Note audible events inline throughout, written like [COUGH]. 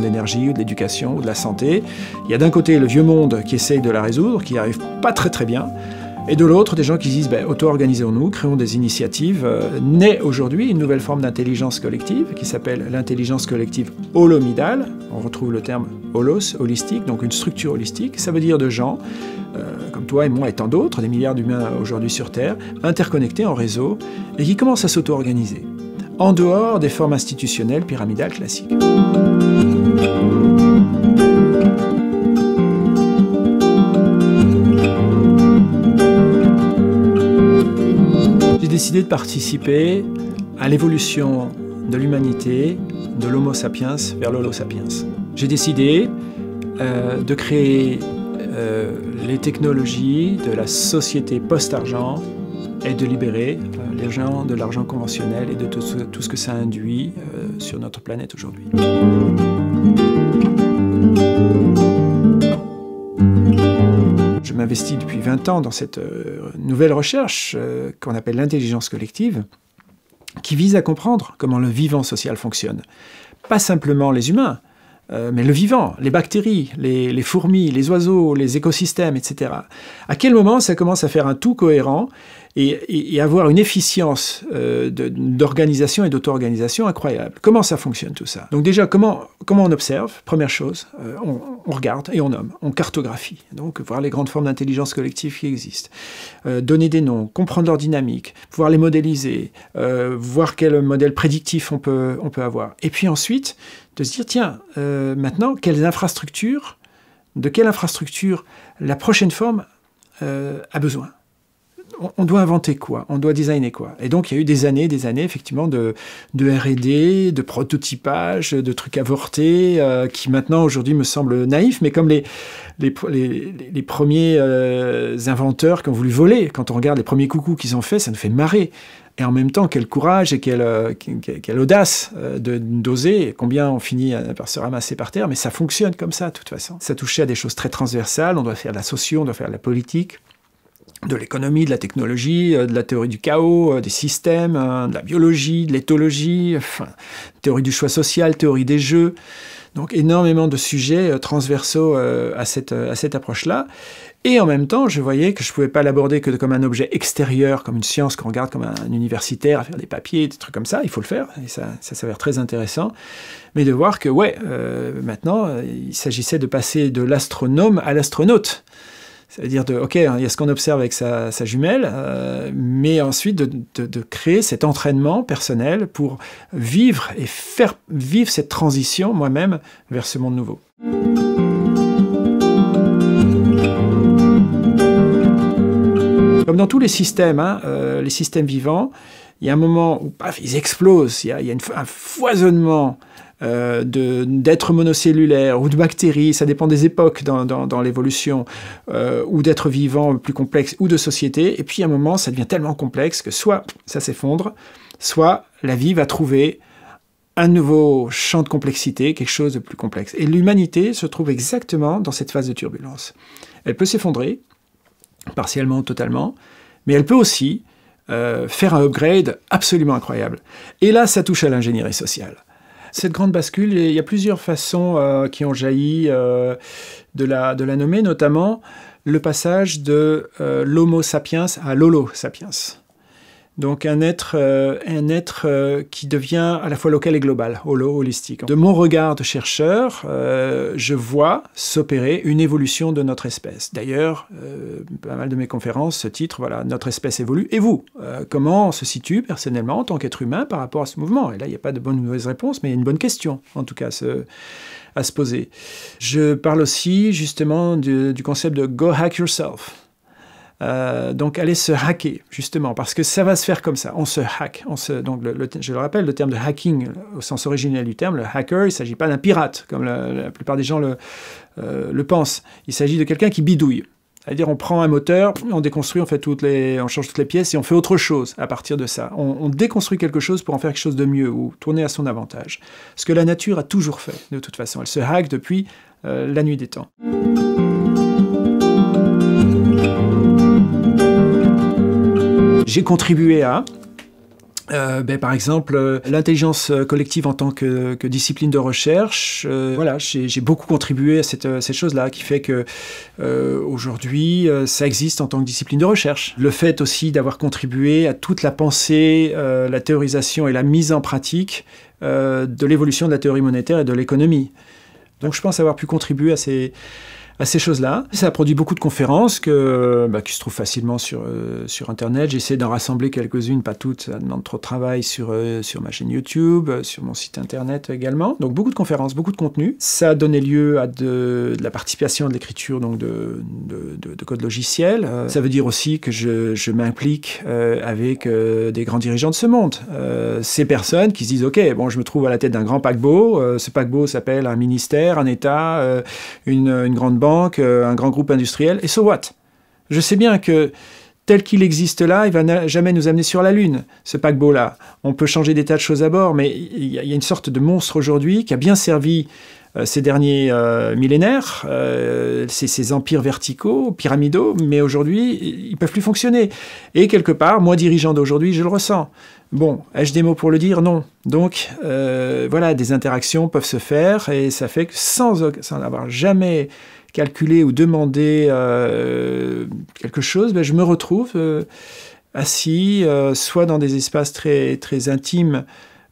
de l'énergie ou de l'éducation ou de la santé. Il y a d'un côté le vieux monde qui essaye de la résoudre, qui n'y arrive pas très très bien. Et de l'autre, des gens qui disent ben, auto-organisons-nous, créons des initiatives. Euh, naît aujourd'hui une nouvelle forme d'intelligence collective qui s'appelle l'intelligence collective holomidale. On retrouve le terme holos, holistique, donc une structure holistique. Ça veut dire de gens euh, comme toi et moi et tant d'autres, des milliards d'humains aujourd'hui sur Terre, interconnectés en réseau et qui commencent à s'auto-organiser en dehors des formes institutionnelles pyramidales classiques. J'ai décidé de participer à l'évolution de l'humanité de l'Homo sapiens vers l'Holo sapiens. J'ai décidé euh, de créer euh, les technologies de la société post-argent et de libérer euh, les gens de l'argent conventionnel et de tout, tout, ce que ça induit sur notre planète aujourd'hui. investi depuis 20 ans dans cette euh, nouvelle recherche euh, qu'on appelle l'intelligence collective, qui vise à comprendre comment le vivant social fonctionne. Pas simplement les humains, euh, mais le vivant, les bactéries, les, les, fourmis, les oiseaux, les écosystèmes, etc. À quel moment ça commence à faire un tout cohérent et, avoir une efficience euh, d'organisation et d'auto-organisation incroyable. Comment ça fonctionne tout ça Donc déjà, comment, comment on observe Première chose, euh, on, regarde et on nomme, on cartographie, donc voir les grandes formes d'intelligence collective qui existent, euh, donner des noms, comprendre leur dynamique, pouvoir les modéliser, voir quel modèle prédictif on peut, on peut avoir. Et puis ensuite, de se dire, tiens, maintenant, quelles infrastructures, de quelle infrastructure la prochaine forme a besoin on doit inventer quoi On doit designer quoi Et donc, il y a eu des années, des années, effectivement, de, R&D, de prototypage, de trucs avortés, euh, qui maintenant, aujourd'hui, me semblent naïfs, mais comme les, premiers euh, inventeurs qui ont voulu voler, quand on regarde les premiers coucous qu'ils ont fait, ça nous fait marrer. Et en même temps, quel courage et quelle, euh, audace de d'oser. Combien on finit par se ramasser par terre, mais ça fonctionne comme ça, de toute façon. Ça touchait à des choses très transversales. On doit faire de la socio, on doit faire la politique de l'économie, de la technologie, euh, de la théorie du chaos, euh, des systèmes, euh, de la biologie, de l'éthologie, enfin, théorie du choix social, théorie des jeux. Donc énormément de sujets transversaux à cette, à cette approche-là. Et en même temps, je voyais que je ne pouvais pas l'aborder que comme un objet extérieur, comme une science qu'on regarde comme un, universitaire à faire des papiers, des trucs comme ça. Il faut le faire, et ça, s'avère très intéressant. Mais de voir que, ouais, maintenant, il s'agissait de passer de l'astronome à l'astronaute. C'est-à-dire de, ok, il y a ce qu'on observe avec sa, sa jumelle, euh, mais ensuite de, de, créer cet entraînement personnel pour vivre et faire vivre cette transition moi-même vers ce monde nouveau. Comme dans tous les systèmes, hein, euh, les systèmes vivants, il y a un moment où ils explosent, il y a, a une, un foisonnement euh, d'êtres monocellulaire ou de bactéries, ça dépend des époques dans, l'évolution, euh, ou d'êtres vivants plus complexes ou de sociétés. Et puis à un moment, ça devient tellement complexe que soit ça s'effondre, soit la vie va trouver un nouveau champ de complexité, quelque chose de plus complexe. Et l'humanité se trouve exactement dans cette phase de turbulence. Elle peut s'effondrer, partiellement ou totalement, mais elle peut aussi euh, faire un upgrade absolument incroyable. Et là, ça touche à l'ingénierie sociale. Cette grande bascule, il y a plusieurs façons euh, qui ont jailli euh, de, la, de la nommer, notamment le passage de euh, l'homo sapiens à l'holo sapiens. Donc un être, euh, un être euh, qui devient à la fois local et global, holistique. De mon regard de chercheur, euh, je vois s'opérer une évolution de notre espèce. D'ailleurs, pas mal de mes conférences se titre voilà, Notre espèce évolue. Et vous Comment on se situe personnellement en tant qu'être humain par rapport à ce mouvement Et là, il n'y a pas de bonne ou mauvaise réponse, mais il y a une bonne question, en tout cas, à se poser. Je parle aussi justement du concept de Go Hack Yourself. Euh, donc aller se hacker, justement, parce que ça va se faire comme ça. On se hack. donc je le rappelle, le terme de hacking, au sens originel du terme, le hacker, il ne s'agit pas d'un pirate, comme la, plupart des gens euh, le, pensent. Il s'agit de quelqu'un qui bidouille. C'est-à-dire, on prend un moteur, on déconstruit, on, fait toutes les, on change toutes les pièces et on fait autre chose à partir de ça. On, déconstruit quelque chose pour en faire quelque chose de mieux ou tourner à son avantage. Ce que la nature a toujours fait, de toute façon. Elle se hack depuis euh, la nuit des temps. j'ai contribué à. Euh, ben, par exemple, euh, l'intelligence euh, collective en tant que, discipline de recherche, voilà, j'ai beaucoup contribué à cette, cette chose-là, qui fait que aujourd'hui, ça existe en tant que discipline de recherche. Le fait aussi d'avoir contribué à toute la pensée, la théorisation et la mise en pratique de l'évolution de la théorie monétaire et de l'économie. Donc je pense avoir pu contribuer à ces à bah, ces choses-là. Ça a produit beaucoup de conférences que, bah, qui se trouvent facilement sur, euh, sur Internet. J'essaie d'en rassembler quelques-unes, pas toutes, ça demande trop de travail sur, euh, sur ma chaîne YouTube, euh, sur mon site Internet également. Donc beaucoup de conférences, beaucoup de contenu. Ça a donné lieu à de, la participation, de l'écriture donc de, de, de, code logiciel. ça veut dire aussi que je, je m'implique avec des grands dirigeants de ce monde. ces personnes qui se disent, OK, bon, je me trouve à la tête d'un grand paquebot. ce paquebot s'appelle un ministère, un État, une, une grande banque euh, un grand groupe industriel, et so what Je sais bien que tel qu'il existe là, il va jamais nous amener sur la Lune, ce paquebot-là. On peut changer des tas de choses à bord, mais il y, a une sorte de monstre aujourd'hui qui a bien servi euh, ces derniers euh, millénaires, ces, empires verticaux, pyramidaux, mais aujourd'hui, ils peuvent plus fonctionner. Et quelque part, moi, dirigeant d'aujourd'hui, je le ressens. Bon, ai-je des mots pour le dire Non. Donc, voilà, des interactions peuvent se faire, et ça fait que sans, sans avoir jamais calculer ou demander euh, quelque chose, ben, je me retrouve euh, assis, euh, soit dans des espaces très intimes,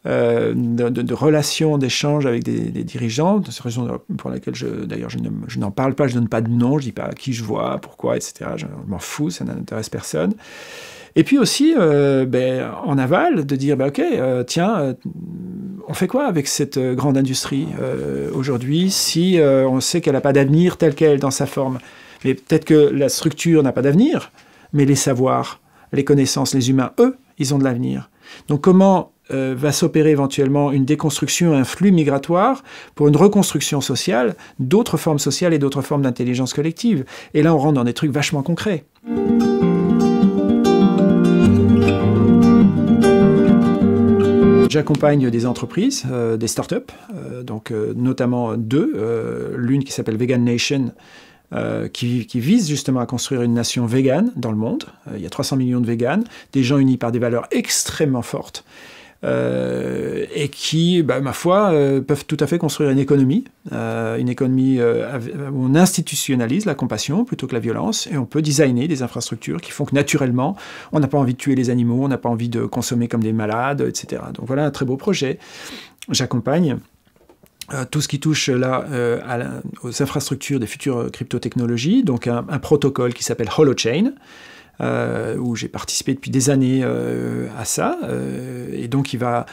euh, de, relations, d'échanges avec des, des dirigeants. C'est la raison pour laquelle, d'ailleurs, je, n'en parle pas, je ne donne pas de nom, je ne dis pas à qui je vois, pourquoi, etc. Je, m'en fous, ça n'intéresse personne. Et puis aussi, euh, ben, en aval, de dire, ben, OK, euh, tiens, on fait quoi avec cette grande industrie aujourd'hui si on sait qu'elle n'a pas d'avenir tel qu'elle dans sa forme Mais peut-être que la structure n'a pas d'avenir, mais les savoirs, les connaissances, les humains, eux, ils ont de l'avenir. Donc comment euh, va s'opérer éventuellement une déconstruction, un flux migratoire pour une reconstruction sociale, d'autres formes sociales et d'autres formes d'intelligence collective. Et là, on rentre dans des trucs vachement concrets. J'accompagne des entreprises, euh, des startups, up euh, donc notamment deux, l'une qui s'appelle Vegan Nation, qui, vise justement à construire une nation végane dans le monde. il y a 300 millions de véganes, des gens unis par des valeurs extrêmement fortes. Euh, et qui, bah, ma foi, euh, peuvent tout à fait construire une économie, euh, une économie où on institutionnalise la compassion plutôt que la violence, et on peut designer des infrastructures qui font que naturellement, on n'a pas envie de tuer les animaux, on n'a pas envie de consommer comme des malades, etc. Donc voilà un très beau projet. J'accompagne. tout ce qui touche là aux infrastructures des futures crypto-technologies, donc un, un protocole qui s'appelle HoloChain, euh, où j'ai participé depuis des années euh, à ça. Euh, et donc, il va,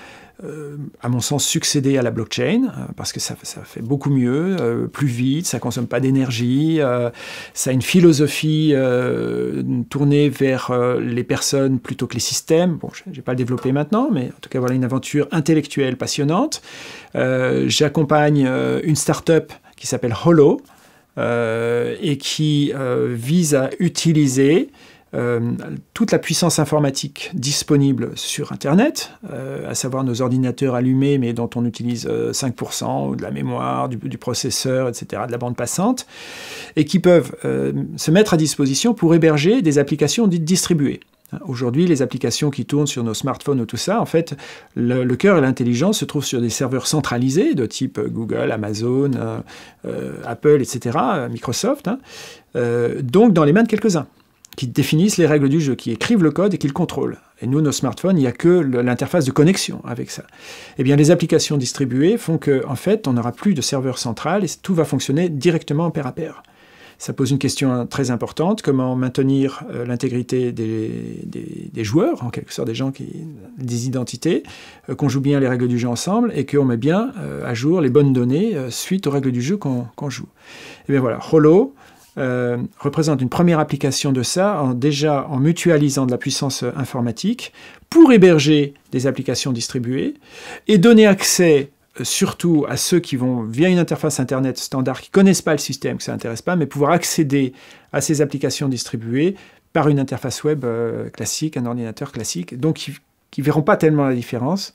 à mon sens, succéder à la blockchain, parce que ça, fait beaucoup mieux, plus vite, ça consomme pas d'énergie, ça a une philosophie tournée vers les personnes plutôt que les systèmes. Bon, je n'ai pas le développé maintenant, mais en tout cas, voilà une aventure intellectuelle passionnante. J'accompagne une start-up qui s'appelle Holo, et qui vise à utiliser euh, toute la puissance informatique disponible sur Internet, euh, à savoir nos ordinateurs allumés mais dont on utilise 5% euh, ou de la mémoire, du, processeur, etc., de la bande passante, et qui peuvent se mettre à disposition pour héberger des applications dites distribuées. Aujourd'hui, les applications qui tournent sur nos smartphones ou tout ça, en fait, le, cœur et l'intelligence se trouvent sur des serveurs centralisés de type Google, Amazon, Apple, etc., Microsoft, hein, donc dans les mains de quelques-uns qui définissent les règles du jeu, qui écrivent le code et qui le contrôlent. Et nous, nos smartphones, il n'y a que l'interface de connexion avec ça. Eh bien, les applications distribuées font qu'en fait, on n'aura plus de serveur central et tout va fonctionner directement en pair à pair. Ça pose une question très importante, comment maintenir euh, l'intégrité des, joueurs, en quelque sorte des gens qui... des identités, euh, qu'on joue bien les règles du jeu ensemble et qu'on met bien euh, à jour les bonnes données suite aux règles du jeu qu'on joue. Et eh bien voilà, Holo, euh, représente une première application de ça, déjà en mutualisant de la puissance euh, informatique pour héberger des applications distribuées et donner accès euh, surtout à ceux qui vont via une interface Internet standard, qui ne connaissent pas le système, que ça n'intéresse pas, mais pouvoir accéder à ces applications distribuées par une interface web classique, un ordinateur classique, donc qui ne verront pas tellement la différence,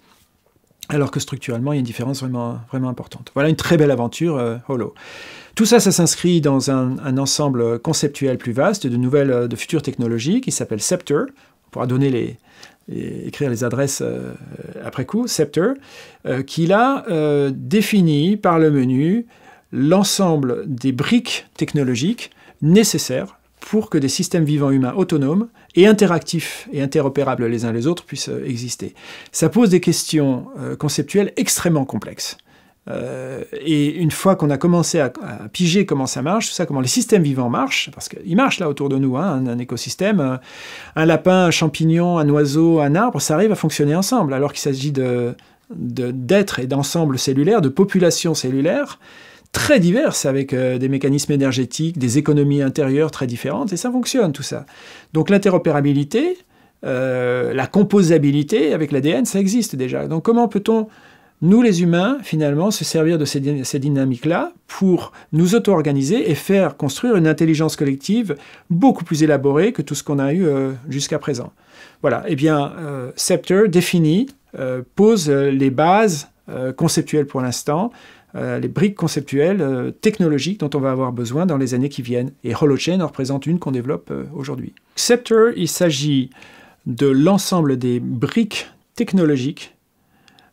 alors que structurellement, il y a une différence vraiment, vraiment importante. Voilà une très belle aventure, Holo. Tout ça, ça s'inscrit dans un, ensemble conceptuel plus vaste de nouvelles, euh, de futures technologies qui s'appelle Scepter. On pourra donner les, écrire les adresses euh, après coup, Scepter, euh, qui là défini par le menu l'ensemble des briques technologiques nécessaires pour que des systèmes vivants humains autonomes et interactifs et interopérables les uns les autres puissent exister. Ça pose des questions conceptuelles extrêmement complexes. Euh, et une fois qu'on a commencé à, piger comment ça marche, tout ça, comment les systèmes vivants marchent, parce qu'ils marchent là autour de nous, hein, un, écosystème, euh, un, lapin, un champignon, un oiseau, un arbre, ça arrive à fonctionner ensemble, alors qu'il s'agit de d'êtres et d'ensembles cellulaires, de populations cellulaires très diverses avec euh, des mécanismes énergétiques, des économies intérieures très différentes, et ça fonctionne tout ça. Donc l'interopérabilité, la composabilité avec l'ADN, ça existe déjà. Donc comment peut-on nous les humains, finalement, se servir de ces, dynamiques-là pour nous auto-organiser et faire construire une intelligence collective beaucoup plus élaborée que tout ce qu'on a eu euh, jusqu'à présent. Voilà, eh bien, euh, Scepter définit, euh, pose les bases conceptuelles pour l'instant, les briques conceptuelles technologiques dont on va avoir besoin dans les années qui viennent. Et Holochain représente une qu'on développe aujourd'hui. Scepter, il s'agit de l'ensemble des briques technologiques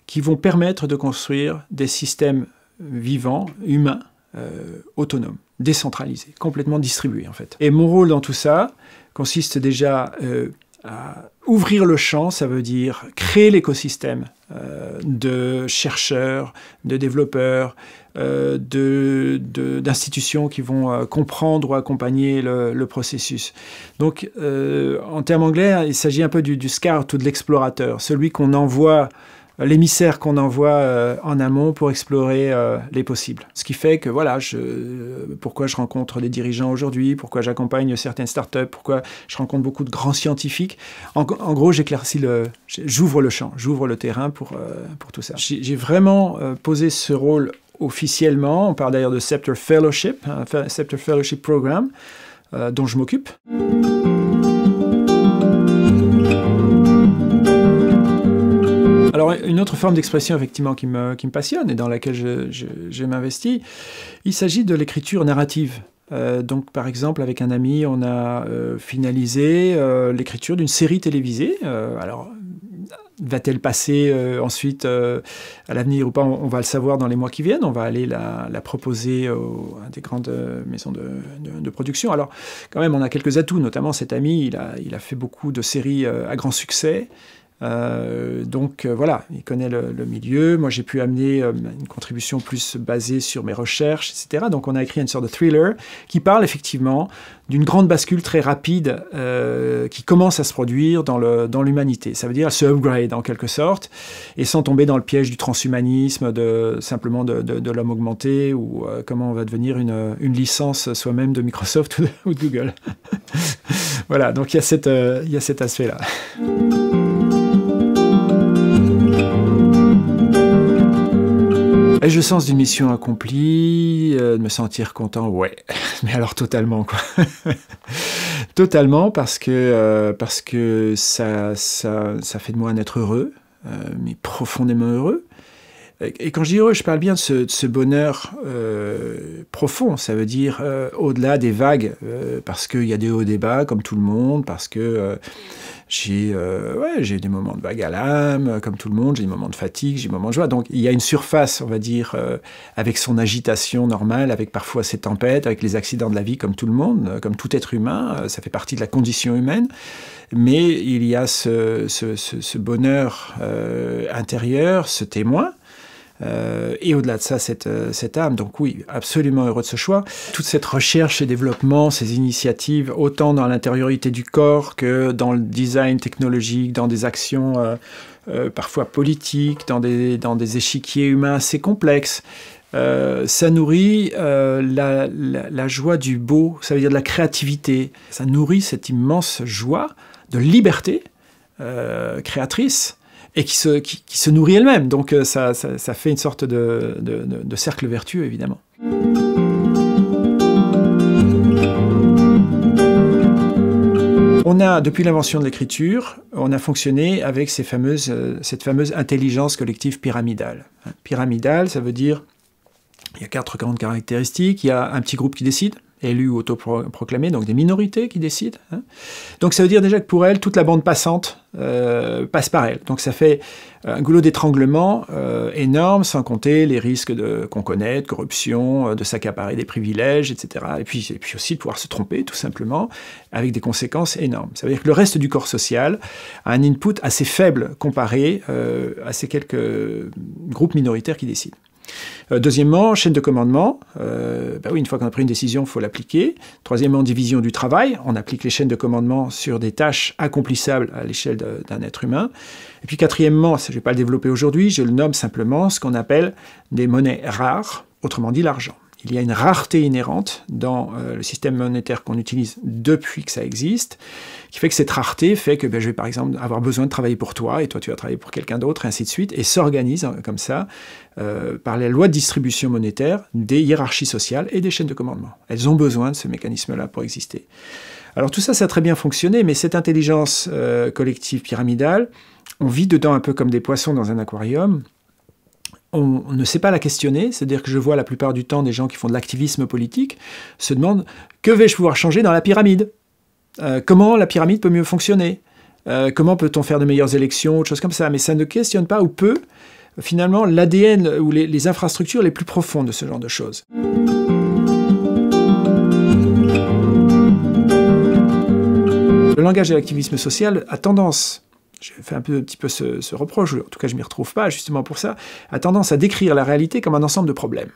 qui vont permettre de construire des systèmes vivants, humains, euh, autonomes, décentralisés, complètement distribués en fait. Et mon rôle dans tout ça consiste déjà euh, à ouvrir le champ, ça veut dire créer l'écosystème euh, de chercheurs, de développeurs, euh, d'institutions qui vont comprendre ou accompagner le, processus. Donc, en termes anglais, il s'agit un peu du, du ou de l'explorateur, celui qu'on envoie l'émissaire qu'on envoie euh, en amont pour explorer euh, les possibles. Ce qui fait que voilà, je, pourquoi je rencontre des dirigeants aujourd'hui, pourquoi j'accompagne certaines startups, pourquoi je rencontre beaucoup de grands scientifiques. En, gros, j'éclaircis le, j'ouvre le champ, j'ouvre le terrain pour, euh, pour tout ça. J'ai vraiment posé ce rôle officiellement. On parle d'ailleurs de Scepter Fellowship, un hein, Scepter Fellowship Program dont je m'occupe. Alors, une autre forme d'expression, effectivement, qui me, passionne et dans laquelle je, je, m'investis, il s'agit de l'écriture narrative. Euh, donc, par exemple, avec un ami, on a euh, finalisé euh, l'écriture d'une série télévisée. alors, va-t-elle passer ensuite à l'avenir ou pas on, va le savoir dans les mois qui viennent. On va aller la, proposer à des grandes maisons de, production. Alors, quand même, on a quelques atouts. Notamment, cet ami, il a fait beaucoup de séries à grand succès. Euh, donc euh, voilà, il connaît le, milieu. Moi, j'ai pu amener euh, une contribution plus basée sur mes recherches, etc. Donc on a écrit une sorte de thriller qui parle effectivement d'une grande bascule très rapide qui commence à se produire dans l'humanité. Dans Ça veut dire se upgrade en quelque sorte, et sans tomber dans le piège du transhumanisme, de, simplement de, l'homme augmenté, ou comment on va devenir une, licence soi-même de Microsoft [LAUGHS] ou de, Google. [LAUGHS] voilà, donc il y a, cette, il y a cet aspect-là. Euh, et je sens d'une mission accomplie euh, De me sentir content Ouais, [LAUGHS] mais alors totalement quoi. [LAUGHS] totalement parce que, euh, parce que ça, ça, ça, fait de moi un être heureux, mais profondément heureux. Et quand je dis heureux, je parle bien de ce, bonheur profond, ça veut dire au-delà des vagues, parce qu'il y a des hauts et des bas, comme tout le monde, parce que j'ai euh, ouais, j'ai des moments de vague à l'âme, euh, comme tout le monde. J'ai des moments de fatigue, j'ai des moments de joie. Donc il y a une surface, on va dire, euh, avec son agitation normale, avec parfois ses tempêtes, avec les accidents de la vie, comme tout le monde, comme tout être humain. ça fait partie de la condition humaine. Mais il y a ce, bonheur intérieur, ce témoin euh, et au-delà de ça, euh, cette, âme. Donc oui, absolument heureux de ce choix. Toute cette recherche et développement, ces initiatives, autant dans l'intériorité du corps que dans le design technologique, dans des actions euh, parfois politiques, dans des, échiquiers humains assez complexes. ça nourrit la, joie du beau, ça veut dire de la créativité. Ça nourrit cette immense joie de liberté créatrice et qui se, qui, se nourrit elle-même. Donc euh, ça, ça, fait une sorte de, cercle vertueux, évidemment. On a, depuis l'invention de l'écriture, on a fonctionné avec ces fameuses, euh, cette fameuse intelligence collective pyramidale. Pyramidale, ça veut dire, il y a quatre grandes caractéristiques. Il y a un petit groupe qui décide, élus ou autoproclamés, donc des minorités qui décident. Hein. Donc ça veut dire déjà que pour elle, toute la bande passante euh, passe par elle. Donc ça fait un goulot d'étranglement euh, énorme, sans compter les risques qu'on connaît, de corruption, euh, de s'accaparer des privilèges, etc. Et puis, aussi de pouvoir se tromper, tout simplement, avec des conséquences énormes. Ça veut dire que le reste du corps social a un input assez faible comparé à ces quelques groupes minoritaires qui décident. Euh, deuxièmement, chaîne de commandement. Euh, bah une fois qu'on a pris une décision, il faut l'appliquer. Troisièmement, division du travail. On applique les chaînes de commandement sur des tâches accomplissables à l'échelle d'un être humain. Et puis quatrièmement, je ne vais pas le développer aujourd'hui, je le nomme simplement ce qu'on appelle des monnaies rares, autrement dit l'argent il y a une rareté inhérente dans euh, le système monétaire qu'on utilise depuis que ça existe, qui fait que cette rareté fait que ben, je vais par exemple avoir besoin de travailler pour toi, et toi tu vas travailler pour quelqu'un d'autre, et ainsi de suite, et s'organise euh, comme ça euh, par les lois de distribution monétaire des hiérarchies sociales et des chaînes de commandement. Elles ont besoin de ce mécanisme-là pour exister. Alors tout ça, ça a très bien fonctionné, mais cette intelligence collective pyramidale, on vit dedans un peu comme des poissons dans un aquarium on ne sait pas la questionner, c'est-à-dire que je vois la plupart du temps des gens qui font de l'activisme politique se demandent que vais-je pouvoir changer dans la pyramide euh, Comment la pyramide peut mieux fonctionner euh, Comment peut-on faire de meilleures élections Autre chose comme ça. Mais ça ne questionne pas ou peu finalement l'ADN ou les, les, infrastructures les plus profondes de ce genre de choses. Le langage de l'activisme social a tendance je fais un, petit peu ce, reproche, en tout cas je ne m'y retrouve pas justement pour ça, a tendance à décrire la réalité comme un ensemble de problèmes.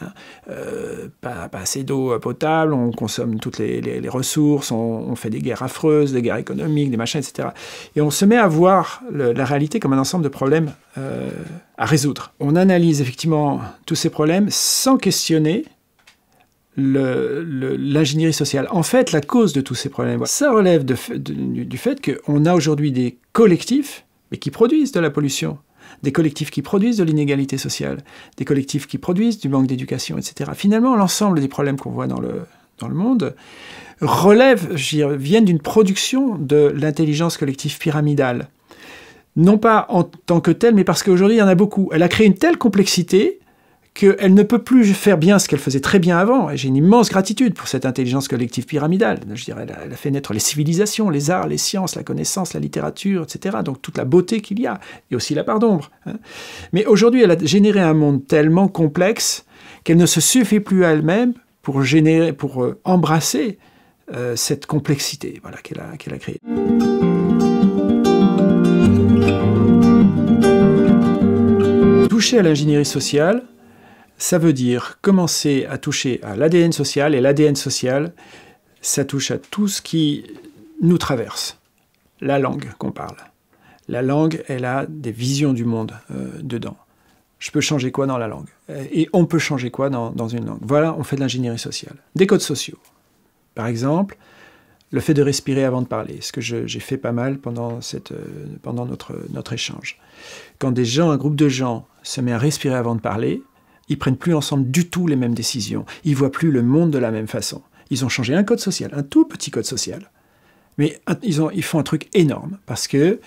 Hein. Euh, pas, assez d'eau potable, on consomme toutes les, ressources, on, fait des guerres affreuses, des guerres économiques, des machins, etc. Et on se met à voir la réalité comme un ensemble de problèmes euh, à résoudre. On analyse effectivement tous ces problèmes sans questionner l'ingénierie sociale. En fait, la cause de tous ces problèmes, ça relève du fait qu'on a aujourd'hui des collectifs mais qui produisent de la pollution, des collectifs qui produisent de l'inégalité sociale, des collectifs qui produisent du manque d'éducation, etc. Finalement, l'ensemble des problèmes qu'on voit dans le, monde relèvent, viennent d'une production de l'intelligence collective pyramidale. Non pas en tant que telle, mais parce qu'aujourd'hui, il y en a beaucoup. Elle a créé une telle complexité qu'elle ne peut plus faire bien ce qu'elle faisait très bien avant. Et j'ai une immense gratitude pour cette intelligence collective pyramidale. Je dirais, elle a, fait naître les civilisations, les arts, les sciences, la connaissance, la littérature, etc. Donc toute la beauté qu'il y a, et aussi la part d'ombre. Hein. Mais aujourd'hui, elle a généré un monde tellement complexe qu'elle ne se suffit plus à elle-même pour, générer, pour euh, embrasser euh, cette complexité voilà, qu'elle a, a créée. Toucher à l'ingénierie sociale, ça veut dire commencer à toucher à l'ADN social, et l'ADN social, ça touche à tout ce qui nous traverse, la langue qu'on parle. La langue, elle a des visions du monde euh, dedans. Je peux changer quoi dans la langue euh, Et on peut changer quoi dans, dans une langue Voilà, on fait de l'ingénierie sociale. Des codes sociaux. Par exemple, le fait de respirer avant de parler, ce que j'ai fait pas mal pendant, cette, euh, pendant notre, notre échange. Quand des gens, un groupe de gens se met à respirer avant de parler, ils prennent plus ensemble du tout les mêmes décisions, ils voient plus le monde de la même façon. Ils ont changé un code social, un tout petit code social, mais ils, font un truc énorme parce que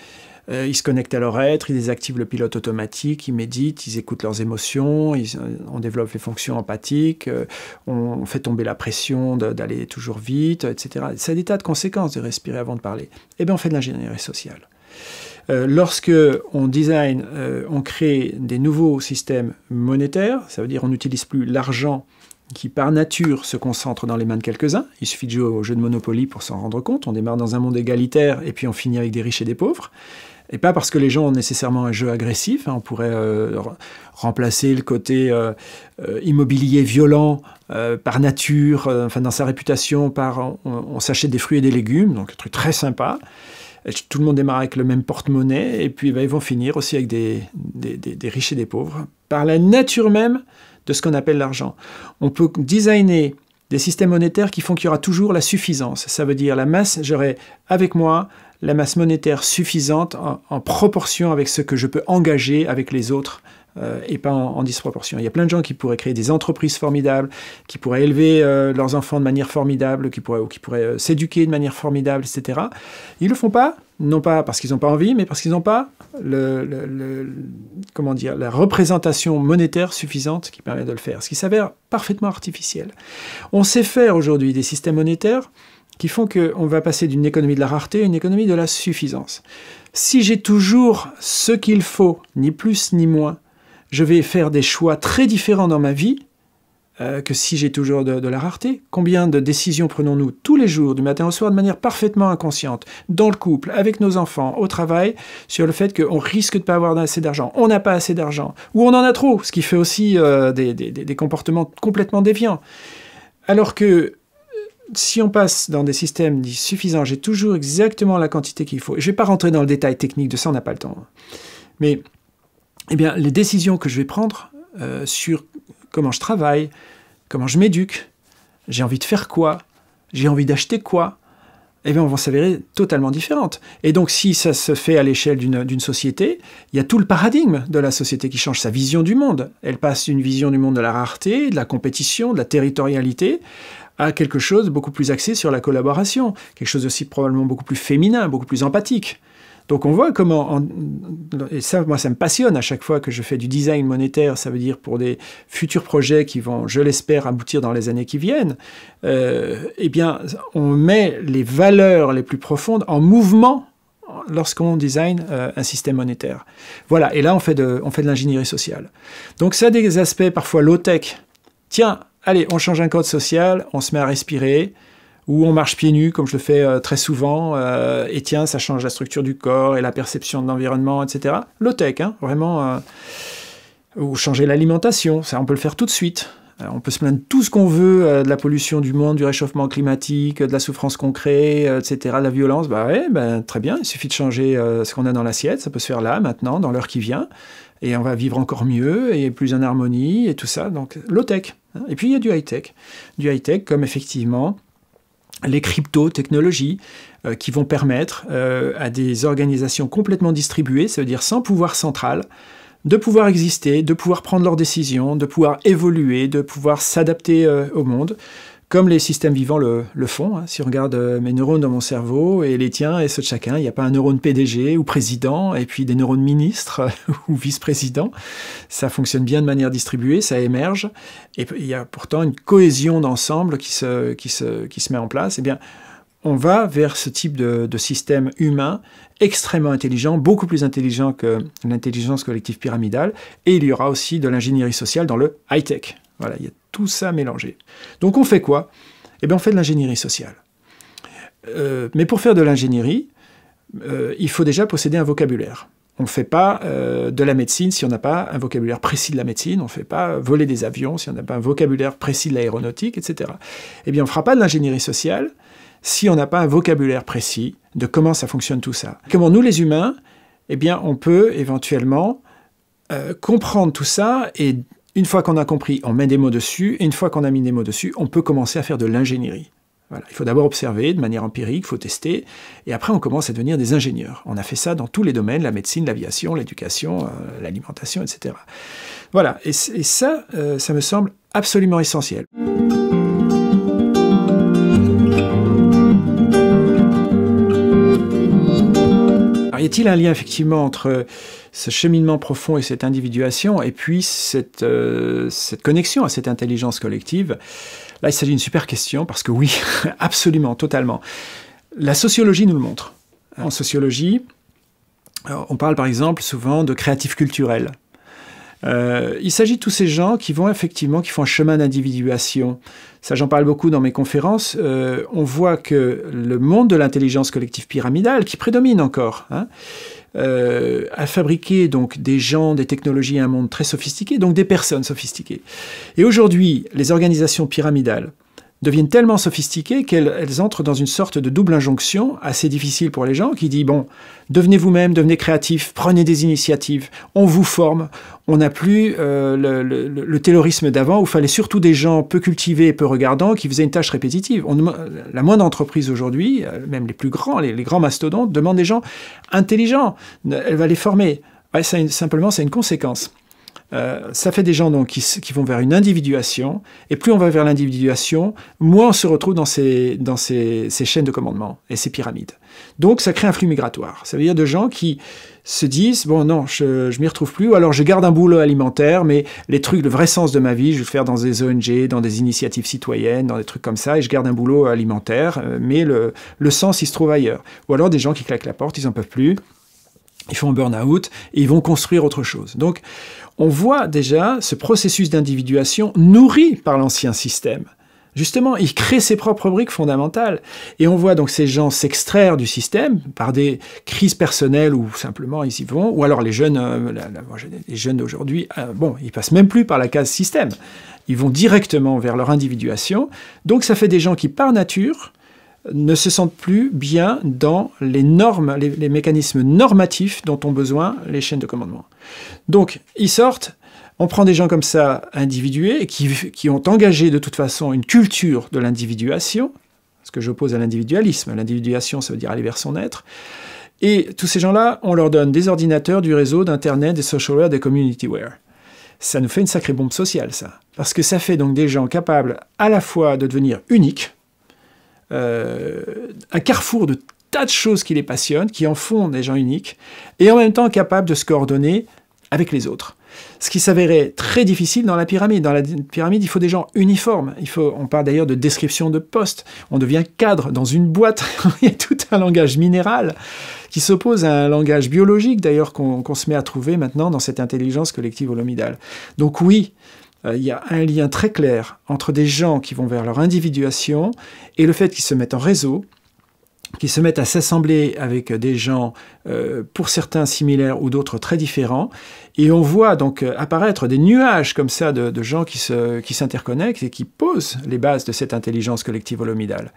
euh, ils se connectent à leur être, ils désactivent le pilote automatique, ils méditent, ils écoutent leurs émotions, ils, euh, on développe les fonctions empathiques, euh, on fait tomber la pression d'aller toujours vite, etc. Ça a des tas de conséquences de respirer avant de parler. Et eh bien, on fait de l'ingénierie sociale. Lorsqu'on euh, lorsque on design, euh, on crée des nouveaux systèmes monétaires, ça veut dire on n'utilise plus l'argent qui par nature se concentre dans les mains de quelques-uns. Il suffit de jouer au jeu de Monopoly pour s'en rendre compte. On démarre dans un monde égalitaire et puis on finit avec des riches et des pauvres. Et pas parce que les gens ont nécessairement un jeu agressif. Hein. On pourrait euh, remplacer le côté immobilier violent par nature, enfin dans sa réputation, par on, on s'achète des fruits et des légumes, donc un truc très sympa tout le monde démarre avec le même porte-monnaie, et puis ben, ils vont finir aussi avec des, riches et des pauvres, par la nature même de ce qu'on appelle l'argent. On peut designer des systèmes monétaires qui font qu'il y aura toujours la suffisance. Ça veut dire la masse, j'aurai avec moi la masse monétaire suffisante en proportion avec ce que je peux engager avec les autres euh, et pas en, disproportion. Il y a plein de gens qui pourraient créer des entreprises formidables, qui pourraient élever euh, leurs enfants de manière formidable, qui pourraient, ou qui pourraient euh, s'éduquer de manière formidable, etc. Ils le font pas, non pas parce qu'ils n'ont pas envie, mais parce qu'ils n'ont pas le, comment dire, la représentation monétaire suffisante qui permet de le faire, ce qui s'avère parfaitement artificiel. On sait faire aujourd'hui des systèmes monétaires qui font qu'on va passer d'une économie de la rareté à une économie de la suffisance. Si j'ai toujours ce qu'il faut, ni plus ni moins, je vais faire des choix très différents dans ma vie euh, que si j'ai toujours de, la rareté. Combien de décisions prenons-nous tous les jours, du matin au soir, de manière parfaitement inconsciente, dans le couple, avec nos enfants, au travail, sur le fait qu'on risque de ne pas avoir assez d'argent, on n'a pas assez d'argent, ou on en a trop, ce qui fait aussi euh, des, comportements complètement déviants. Alors que euh, si on passe dans des systèmes dits suffisants, j'ai toujours exactement la quantité qu'il faut. je ne vais pas rentrer dans le détail technique de ça, on n'a pas le temps. Hein. Mais eh les décisions que je vais prendre euh, sur comment je travaille, comment je m'éduque, j'ai envie de faire quoi, j'ai envie d'acheter quoi, eh bien, on s'avérer totalement différentes. Et donc, si ça se fait à l'échelle d'une société, il y a tout le paradigme de la société qui change sa vision du monde. Elle passe d'une vision du monde de la rareté, de la compétition, de la territorialité, à quelque chose beaucoup plus axé sur la collaboration, quelque chose aussi probablement beaucoup plus féminin, beaucoup plus empathique. Donc on voit comment, et ça moi ça me passionne à chaque fois que je fais du design monétaire, ça veut dire pour des futurs projets qui vont, je l'espère, aboutir dans les années qui viennent, euh, eh bien on met les valeurs les plus profondes en mouvement lorsqu'on design euh, un système monétaire. Voilà, et là on on fait de l'ingénierie sociale. Donc ça a des aspects parfois low-tech. Tiens, allez, on change un code social, on se met à respirer, où on marche pieds nus, comme je le fais euh, très souvent, euh, et tiens, ça change la structure du corps et la perception de l'environnement, etc. Low-tech, hein, vraiment. Euh, ou changer l'alimentation, ça on peut le faire tout de suite. on peut se plaindre de tout ce qu'on veut de la pollution du monde, du réchauffement climatique, de la souffrance qu'on crée, etc., de la violence. Bah ouais, ben, très bien, il suffit de changer ce qu'on a dans l'assiette, ça peut se faire là, maintenant, dans l'heure qui vient et on va vivre encore mieux et plus en harmonie et tout ça. Donc low tech. Hein. Et puis il y a du high tech, du high tech comme effectivement les crypto-technologies euh, qui vont permettre euh, à des organisations complètement distribuées, cest à dire sans pouvoir central, de pouvoir exister, de pouvoir prendre leurs décisions, de pouvoir évoluer, de pouvoir s'adapter euh, au monde comme les systèmes vivants le, font. Hein. Si on regarde euh, mes neurones dans mon cerveau et les tiens et ceux de chacun, il n'y a pas un neurone PDG ou président et puis des neurones ministres [LAUGHS] ou vice-présidents. Ça fonctionne bien de manière distribuée, ça émerge et il y a pourtant une cohésion d'ensemble qui se, qui, se, qui se met en place. Eh bien, on va vers ce type de, système humain extrêmement intelligent, beaucoup plus intelligent que l'intelligence collective pyramidale, et il y aura aussi de l'ingénierie sociale dans le high-tech. Voilà, y tout ça mélangé. Donc on fait quoi Eh bien on fait de l'ingénierie sociale. Euh, mais pour faire de l'ingénierie, euh, il faut déjà posséder un vocabulaire. On ne fait pas euh, de la médecine si on n'a pas un vocabulaire précis de la médecine, on ne fait pas voler des avions si on n'a pas un vocabulaire précis de l'aéronautique, etc. Eh bien, on ne fera pas de l'ingénierie sociale si on n'a pas un vocabulaire précis de comment ça fonctionne tout ça. Comment nous, les humains, eh bien, on peut éventuellement comprendre tout ça et une fois qu'on a compris, on met des mots dessus, et une fois qu'on a mis des mots dessus, on peut commencer à faire de l'ingénierie. Il faut d'abord observer de manière empirique, il faut tester, et après on commence à devenir des ingénieurs. On a fait ça dans tous les domaines, la médecine, l'aviation, l'éducation, euh, l'alimentation, etc. Voilà, et, ça, euh, ça me semble absolument essentiel. y a-t-il un lien effectivement entre ce cheminement profond et cette individuation, et puis cette, euh, cette connexion à cette intelligence collective Là, il s'agit d'une super question, parce que oui, [LAUGHS] absolument, totalement. La sociologie nous le montre. En sociologie, euh, on parle par exemple souvent de créatif culturel. Euh, il s'agit de tous ces gens qui vont effectivement, qui font un chemin d'individuation. Ça, j'en parle beaucoup dans mes conférences. Euh, on voit que le monde de l'intelligence collective pyramidale, qui prédomine encore, hein, euh, a fabriqué donc des gens, des technologies, un monde très sophistiqué, donc des personnes sophistiquées. Et aujourd'hui, les organisations pyramidales, deviennent tellement sophistiquées qu'elles entrent dans une sorte de double injonction assez difficile pour les gens qui dit bon, devenez vous-même, devenez créatif, prenez des initiatives, on vous forme, on n'a plus euh, le, terrorisme d'avant où il fallait surtout des gens peu cultivés peu regardants qui faisaient une tâche répétitive. la moindre entreprise aujourd'hui, euh, même les plus grands, les, grands mastodontes, demandent des gens intelligents, elle va les former. simplement, c'est une conséquence. Euh, ça fait des gens donc qui, vont vers une individuation, et plus on va vers l'individuation, moins on se retrouve dans, ces, chaînes de commandement et ces pyramides. Donc ça crée un flux migratoire. Ça veut dire de gens qui se disent, bon non, je, je m'y retrouve plus, ou alors je garde un boulot alimentaire, mais les trucs, le vrai sens de ma vie, je vais le faire dans des ONG, dans des initiatives citoyennes, dans des trucs comme ça, et je garde un boulot alimentaire, euh, mais le, le sens, il se trouve ailleurs. Ou alors des gens qui claquent la porte, ils n'en peuvent plus, ils font un burn-out et ils vont construire autre chose. Donc, on voit déjà ce processus d'individuation nourri par l'ancien système. Justement, il crée ses propres briques fondamentales. Et on voit donc ces gens s'extraire du système par des crises personnelles ou simplement ils y vont. Ou alors les jeunes, euh, les jeunes d'aujourd'hui, euh, bon, ils passent même plus par la case système. Ils vont directement vers leur individuation. Donc ça fait des gens qui, par nature, ne se sentent plus bien dans les normes, les, mécanismes normatifs dont ont besoin les chaînes de commandement. Donc, ils sortent, on prend des gens comme ça, individués, qui, ont engagé de toute façon une culture de l'individuation, ce que j'oppose à l'individualisme. L'individuation, ça veut dire aller vers son être. Et tous ces gens-là, on leur donne des ordinateurs, du réseau, d'Internet, des socialware, des communityware. Ça nous fait une sacrée bombe sociale, ça. Parce que ça fait donc des gens capables à la fois de devenir uniques, euh, un carrefour de tas de choses qui les passionnent, qui en font des gens uniques, et en même temps capables de se coordonner avec les autres. Ce qui s'avérait très difficile dans la pyramide. Dans la pyramide, il faut des gens uniformes. on parle d'ailleurs de description de poste. On devient cadre dans une boîte. [LAUGHS] il y a tout un langage minéral qui s'oppose à un langage biologique, d'ailleurs, qu'on se met à trouver maintenant dans cette intelligence collective holomidale. Donc oui, euh, il y a un lien très clair entre des gens qui vont vers leur individuation et le fait qu'ils se mettent en réseau, qu'ils se mettent à s'assembler avec des gens, euh, pour certains similaires ou d'autres très différents. Et on voit donc euh, apparaître des nuages comme ça de, gens qui s'interconnectent et qui posent les bases de cette intelligence collective holomidale.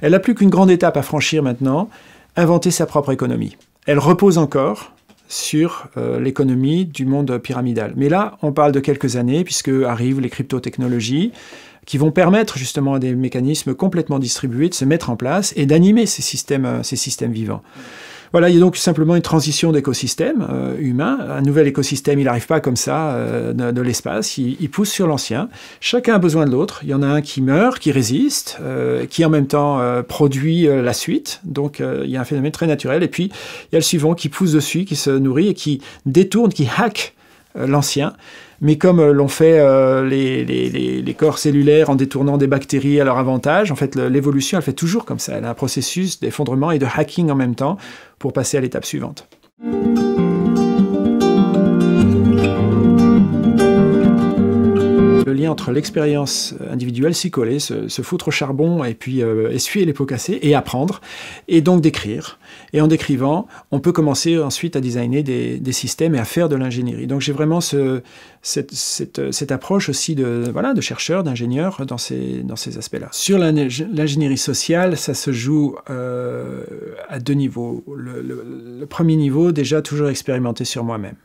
Elle n'a plus qu'une grande étape à franchir maintenant, inventer sa propre économie. Elle repose encore, sur euh, l'économie du monde pyramidal. Mais là, on parle de quelques années, puisque arrivent les crypto-technologies qui vont permettre justement à des mécanismes complètement distribués de se mettre en place et d'animer ces systèmes euh, vivants. Voilà, il y a donc simplement une transition d'écosystème euh, humain. Un nouvel écosystème, il n'arrive pas comme ça euh, de, l'espace, il, pousse sur l'ancien. Chacun a besoin de l'autre. Il y en a un qui meurt, qui résiste, euh, qui en même temps produit la suite. Donc il y a un phénomène très naturel. Et puis il y a le suivant qui pousse dessus, qui se nourrit et qui détourne, qui hack l'ancien mais comme euh, l'ont fait euh, les, corps cellulaires en détournant des bactéries à leur avantage, en fait, l'évolution, elle fait toujours comme ça. Elle a un processus d'effondrement et de hacking en même temps pour passer à l'étape suivante. le lien entre l'expérience individuelle, s'y coller, se, foutre au charbon et puis euh, essuyer les pots cassés et apprendre, et donc d'écrire. Et en décrivant, on peut commencer ensuite à designer des, des systèmes et à faire de l'ingénierie. Donc j'ai vraiment ce, cette, approche aussi de, voilà, de chercheur, d'ingénieur dans ces, dans ces aspects-là. Sur l'ingénierie sociale, ça se joue euh, à deux niveaux. Le, le premier niveau, déjà toujours expérimenté sur moi-même.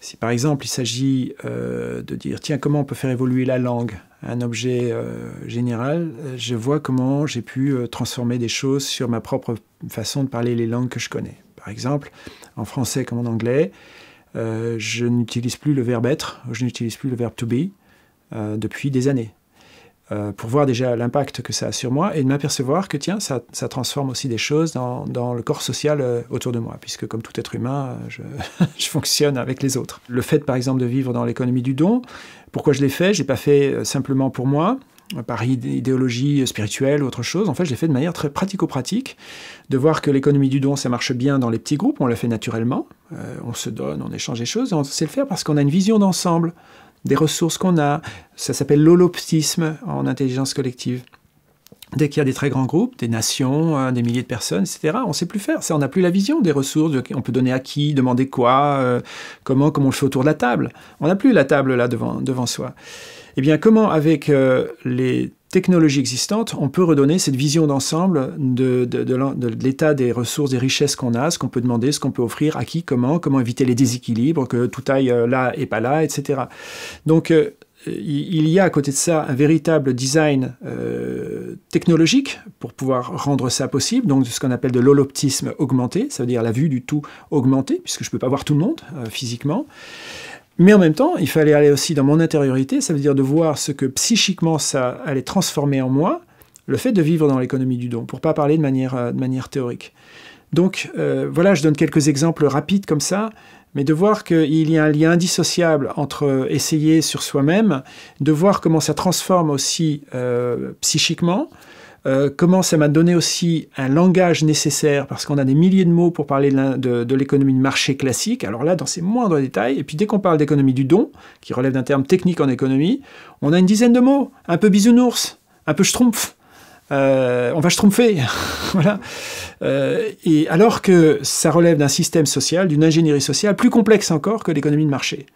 Si par exemple il s'agit euh, de dire tiens comment on peut faire évoluer la langue, un objet euh, général, euh, je vois comment j'ai pu transformer des choses sur ma propre façon de parler les langues que je connais. Par exemple, en français comme en anglais, je n'utilise plus le verbe être, je n'utilise plus le verbe to be depuis des années. Euh, pour voir déjà l'impact que ça a sur moi et de m'apercevoir que tiens, ça, transforme aussi des choses dans, le corps social euh, autour de moi, puisque comme tout être humain, euh, [LAUGHS] je, fonctionne avec les autres. Le fait par exemple de vivre dans l'économie du don, pourquoi je l'ai fait Je l'ai pas fait simplement pour moi, par idéologie spirituelle ou autre chose. En fait, je l'ai fait de manière très pratico-pratique, de voir que l'économie du don, ça marche bien dans les petits groupes, on le fait naturellement, on se donne, on échange des choses, et on sait le faire parce qu'on a une vision d'ensemble des ressources qu'on a. Ça s'appelle l'holoptisme en intelligence collective. Dès qu'il y a des très grands groupes, des nations, euh, des milliers de personnes, etc., on ne sait plus faire. on n'a plus la vision des ressources. On peut donner à qui, demander quoi, euh, comment, comment on le fait autour de la table. On n'a plus la table là devant, devant soi. Eh bien, comment avec euh, les technologies existantes, on peut redonner cette vision d'ensemble de, l'état des ressources, des richesses qu'on a, ce qu'on peut demander, ce qu'on peut offrir, à qui, comment, comment éviter les déséquilibres, que tout aille là et pas là, etc. Donc, il y a à côté de ça un véritable design euh, technologique pour pouvoir rendre ça possible, donc ce qu'on appelle de l'holoptisme augmenté, ça veut dire la vue du tout augmentée, puisque je ne peux pas voir tout le monde euh, physiquement. Mais en même temps, il fallait aller aussi dans mon intériorité, ça veut dire de voir ce que psychiquement ça allait transformer en moi, le fait de vivre dans l'économie du don, pour pas parler de manière, euh, de manière théorique. Donc voilà, je donne quelques exemples rapides comme ça mais de voir qu'il y a un lien indissociable entre essayer sur soi-même, de voir comment ça transforme aussi euh, psychiquement, euh, comment ça m'a donné aussi un langage nécessaire, parce qu'on a des milliers de mots pour parler de l'économie de, marché classique, alors là, dans ces moindres détails, et puis dès qu'on parle d'économie du don, qui relève d'un terme technique en économie, on a une dizaine de mots, un peu bisounours, un peu schtroumpf, euh, on va schtroumpfer. [LAUGHS] voilà. Euh, et alors que ça relève d'un système social, d'une ingénierie sociale plus complexe encore que l'économie de marché.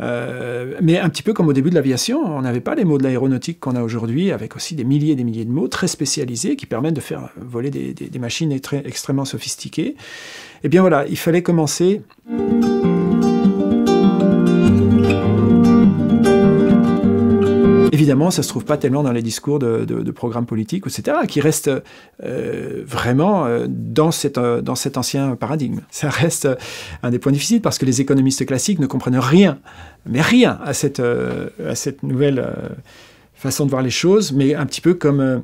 Euh, mais un petit peu comme au début de l'aviation, on n'avait pas les mots de l'aéronautique qu'on a aujourd'hui, avec aussi des milliers et des milliers de mots très spécialisés qui permettent de faire voler des, machines très, extrêmement sophistiquées. Eh bien voilà, il fallait commencer. évidemment, ça se trouve pas tellement dans les discours de, programmes politiques, etc., qui restent euh, vraiment euh, dans, euh, dans cet ancien paradigme. Ça reste un des points difficiles parce que les économistes classiques ne comprennent rien, mais rien à cette, à cette nouvelle façon de voir les choses, mais un petit peu comme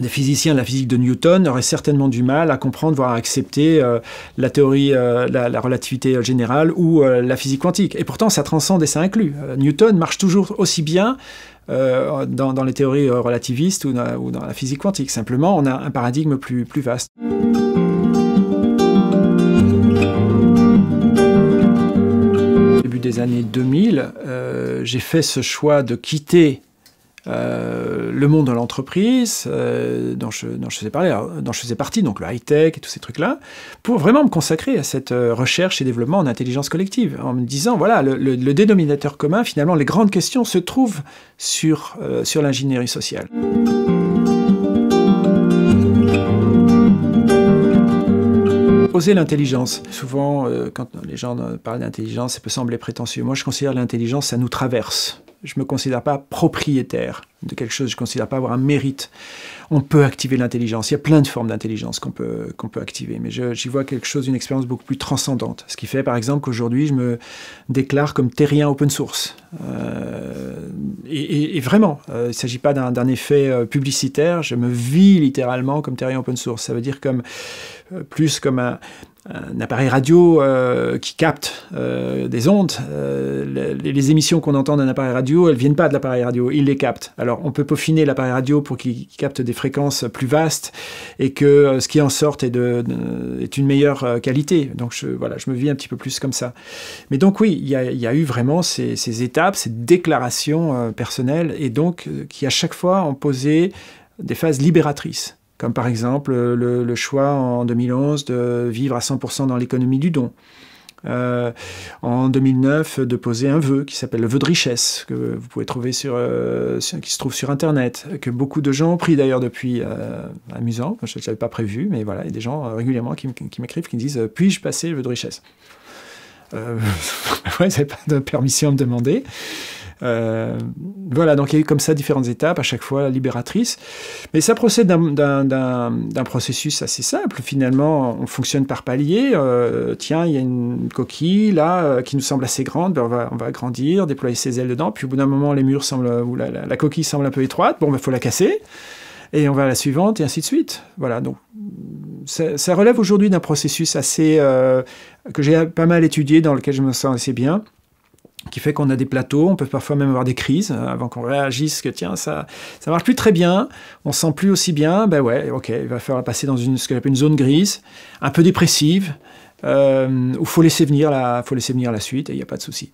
des physiciens de la physique de Newton auraient certainement du mal à comprendre, voire à accepter euh, la théorie, euh, la, relativité euh, générale ou la physique quantique. Et pourtant, ça transcende et ça inclut. Newton marche toujours aussi bien dans, les théories relativistes ou dans, la physique quantique. Simplement, on a un paradigme plus, plus vaste. Au début des années 2000, j'ai fait ce choix de quitter euh, le monde de l'entreprise, euh, dont, je, je faisais euh, dont je faisais partie, donc le high-tech et tous ces trucs-là, pour vraiment me consacrer à cette recherche et développement en intelligence collective, en me disant, voilà, le, dénominateur commun, finalement, les grandes questions se trouvent sur, sur l'ingénierie sociale. poser l'intelligence. Souvent, quand les gens parlent d'intelligence, ça peut sembler prétentieux. Moi, je considère l'intelligence, ça nous traverse je ne me considère pas propriétaire de quelque chose, je ne considère pas avoir un mérite. On peut activer l'intelligence, il y a plein de formes d'intelligence qu'on peut, qu'on peut activer, mais j'y vois quelque chose, une expérience beaucoup plus transcendante. Ce qui fait par exemple qu'aujourd'hui je me déclare comme terrien open source. Euh, et, vraiment, euh, il ne s'agit pas d'un effet euh, publicitaire, je me vis littéralement comme terrien open source. Ça veut dire comme, plus comme un un appareil radio euh, qui capte euh, des ondes. Euh, les, émissions qu'on entend d'un appareil radio, elles viennent pas de l'appareil radio, il les capte. Alors on peut peaufiner l'appareil radio pour qu'il capte des fréquences plus vastes et que ce qui en sorte est, de, une meilleure qualité. Donc je, voilà, je me vis un petit peu plus comme ça. Mais donc oui, il y, a, eu vraiment ces, ces étapes, ces déclarations personnelles et donc qui à chaque fois ont posé des phases libératrices comme par exemple euh, le, choix en 2011 de vivre à 100% dans l'économie du don. Euh, en 2009 de poser un vœu qui s'appelle le vœu de richesse que vous pouvez trouver sur, euh, qui se trouve sur internet que beaucoup de gens ont pris d'ailleurs depuis amusant je ne l'avais pas prévu mais voilà il y a des gens régulièrement qui m'écrivent qui me disent puis-je passer le vœu de richesse vous [LAUGHS] pas de permission à me demander. Euh, voilà, donc il y a eu comme ça différentes étapes, à chaque fois libératrice. Mais ça procède d'un processus assez simple. Finalement, on fonctionne par palier. Euh, tiens, il y a une coquille là euh, qui nous semble assez grande. Ben, on, va, on grandir, déployer ses ailes dedans. Puis au bout d'un moment, les murs semblent, la, coquille semble un peu étroite. Bon, il ben, faut la casser. Et on va à la suivante, et ainsi de suite. Voilà, donc ça, relève aujourd'hui d'un processus assez que j'ai pas mal étudié, dans lequel je me sens assez bien qui fait qu'on a des plateaux, on peut parfois même avoir des crises euh, avant qu'on réagisse que tiens ça ça marche plus très bien, on sent plus aussi bien, ben ouais ok il va falloir passer dans une ce que j'appelle une zone grise, un peu dépressive, euh, où faut laisser venir la faut laisser venir la suite et il n'y a pas de souci.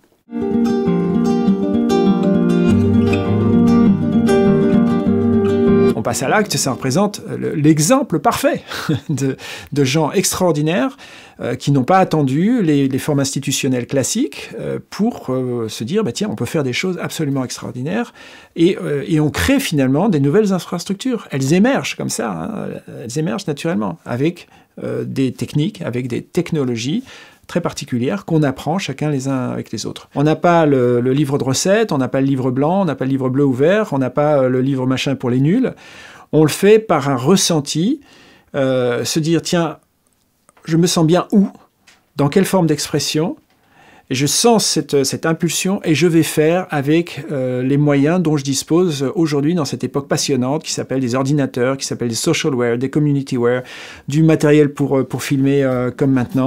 on passe à l'acte, ça représente euh, l'exemple parfait [LAUGHS] de, gens extraordinaires euh, qui n'ont pas attendu les, formes institutionnelles classiques euh, pour se dire, bah, tiens, on peut faire des choses absolument extraordinaires, et, on crée finalement des nouvelles infrastructures. Elles émergent comme ça, hein, elles émergent naturellement, avec des techniques, avec des technologies très particulière qu'on apprend chacun les uns avec les autres. On n'a pas le, livre de recettes, on n'a pas le livre blanc, on n'a pas le livre bleu ou vert, on n'a pas euh, le livre machin pour les nuls. On le fait par un ressenti, euh, se dire tiens, je me sens bien où, dans quelle forme d'expression, je sens cette, impulsion et je vais faire avec euh, les moyens dont je dispose aujourd'hui dans cette époque passionnante qui s'appelle des ordinateurs, qui s'appelle des socialware, des communityware, du matériel pour, euh, pour filmer euh, comme maintenant,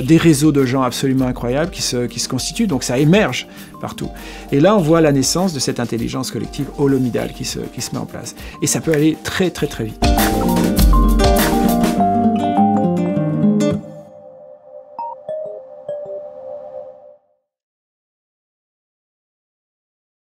des réseaux de gens absolument incroyables qui se, qui se constituent, donc ça émerge partout. Et là, on voit la naissance de cette intelligence collective holomidale qui se met en place. Et ça peut aller très très très vite.